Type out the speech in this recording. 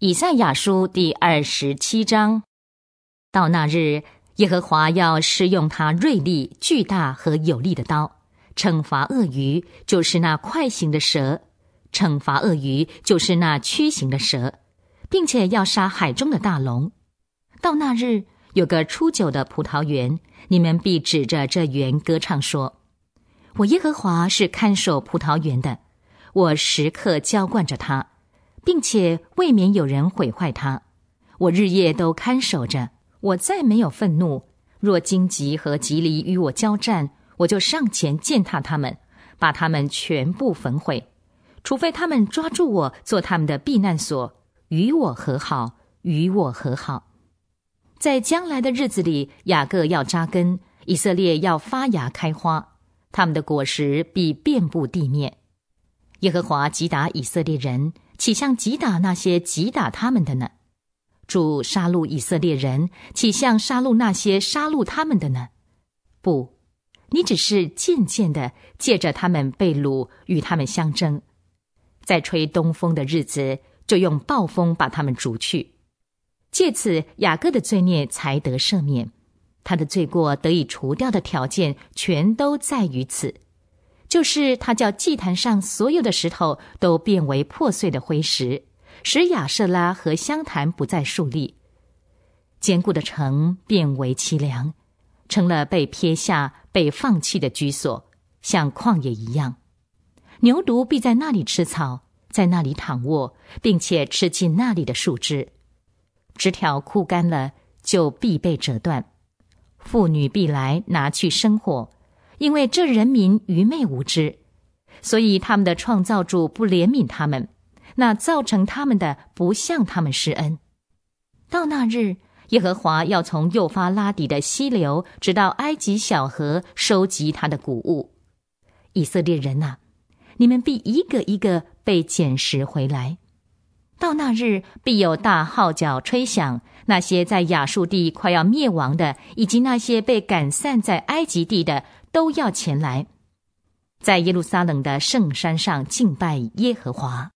以赛亚书第二十七章：到那日，耶和华要施用他锐利、巨大和有力的刀，惩罚鳄鱼，就是那快行的蛇；惩罚鳄鱼，就是那曲形的蛇，并且要杀海中的大龙。到那日，有个初九的葡萄园，你们必指着这园歌唱说：“我耶和华是看守葡萄园的，我时刻浇灌着它。”并且未免有人毁坏它，我日夜都看守着。我再没有愤怒。若荆棘和棘藜与我交战，我就上前践踏他们，把他们全部焚毁。除非他们抓住我做他们的避难所，与我和好，与我和好。在将来的日子里，雅各要扎根，以色列要发芽开花，他们的果实必遍布地面。耶和华击打以色列人。岂像击打那些击打他们的呢？主杀戮以色列人，岂像杀戮那些杀戮他们的呢？不，你只是渐渐的借着他们被掳与他们相争，在吹东风的日子，就用暴风把他们逐去。借此，雅各的罪孽才得赦免，他的罪过得以除掉的条件，全都在于此。就是他叫祭坛上所有的石头都变为破碎的灰石，使亚瑟拉和香坛不再树立，坚固的城变为凄凉，成了被撇下、被放弃的居所，像旷野一样。牛犊必在那里吃草，在那里躺卧，并且吃尽那里的树枝。枝条枯干了，就必被折断。妇女必来拿去生火。因为这人民愚昧无知，所以他们的创造主不怜悯他们，那造成他们的不向他们施恩。到那日，耶和华要从幼发拉底的溪流直到埃及小河收集他的谷物。以色列人呐，你们必一个一个被捡拾回来。到那日，必有大号角吹响，那些在亚述地快要灭亡的，以及那些被赶散在埃及地的。都要前来，在耶路撒冷的圣山上敬拜耶和华。